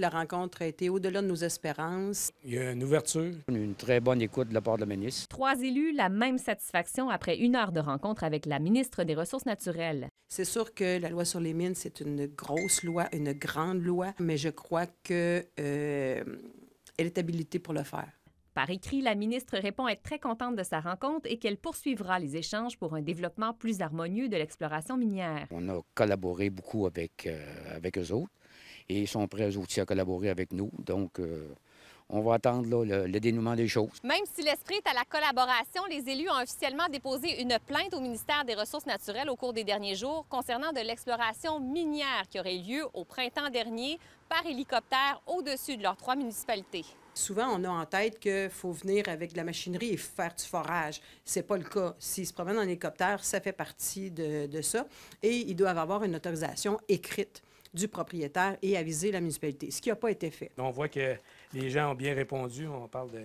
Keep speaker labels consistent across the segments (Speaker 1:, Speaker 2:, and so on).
Speaker 1: La rencontre a été au-delà de nos espérances.
Speaker 2: Il y a une ouverture. Une très bonne écoute de la
Speaker 1: part de la ministre. Trois élus, la même satisfaction après une heure de rencontre avec la ministre des Ressources naturelles. C'est sûr que la loi sur les mines, c'est une grosse loi, une grande loi, mais je
Speaker 2: crois que... Euh, est habilitée pour le faire.
Speaker 1: Par écrit, la ministre répond être très contente de sa rencontre et qu'elle poursuivra les échanges pour un développement plus harmonieux de l'exploration minière.
Speaker 2: On a collaboré beaucoup avec, euh, avec eux autres et ils sont prêts aussi à collaborer avec nous. Donc, euh, on va attendre le, le, dénouement des choses.
Speaker 1: Même si l'esprit est à la collaboration, les élus ont officiellement déposé une plainte au ministère des Ressources naturelles au cours des derniers jours concernant de l'exploration minière qui aurait lieu au printemps dernier par hélicoptère au-dessus de leurs trois municipalités
Speaker 2: souvent, on a en tête qu'il faut venir avec de la machinerie et faire du forage. C'est pas le cas. S'ils se promènent en hélicoptère, ça fait partie de, de ça. Et ils doivent avoir une autorisation écrite du propriétaire et aviser la municipalité, ce qui n'a pas été fait. On voit que les gens ont bien répondu. On parle de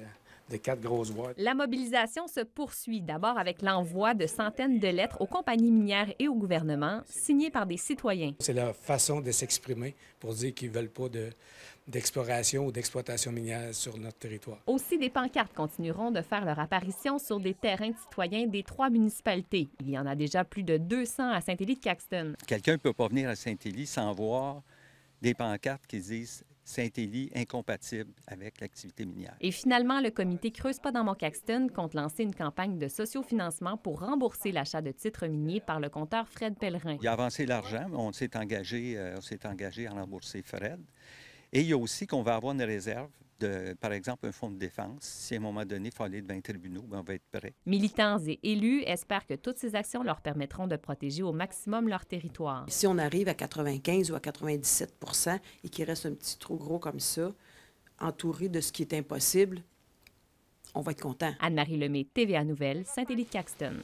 Speaker 2: quatre grosses
Speaker 1: La mobilisation se poursuit d'abord avec l'envoi de centaines de lettres aux compagnies minières et au gouvernement, signées par des citoyens. C'est
Speaker 2: leur façon de s'exprimer pour dire qu'ils ne veulent pas d'exploration ou d'exploitation minière sur notre territoire.
Speaker 1: Aussi, des pancartes continueront de faire leur apparition sur des terrains citoyens des trois municipalités. Il y en a déjà plus de 200 à Saint-Élie-de-Caxton.
Speaker 3: Quelqu'un ne peut pas venir à Saint-Élie sans voir des pancartes qui disent Saint-Élie incompatible avec l'activité minière.
Speaker 1: Et finalement, le comité Creuse pas dans mon Caxton compte lancer une campagne de sociofinancement pour rembourser l'achat de titres miniers par le compteur Fred Pellerin.
Speaker 3: Il a avancé l'argent, on s'est engagé, euh, on s'est engagé à rembourser Fred. Et il y a aussi qu'on va avoir une réserve par exemple, un fonds de défense. Si à un moment donné, il faut aller devant les tribunaux, ben, on va être prêt.
Speaker 1: Militants et élus espèrent que toutes ces actions leur permettront de protéger au maximum leur territoire. Si on arrive à 95 ou à 97 et qu'il reste un petit
Speaker 2: trou gros comme ça, entouré de ce qui est impossible, on va être content. Anne-Marie Lemay, TVA Nouvelle, Saint-Élie-Caxton.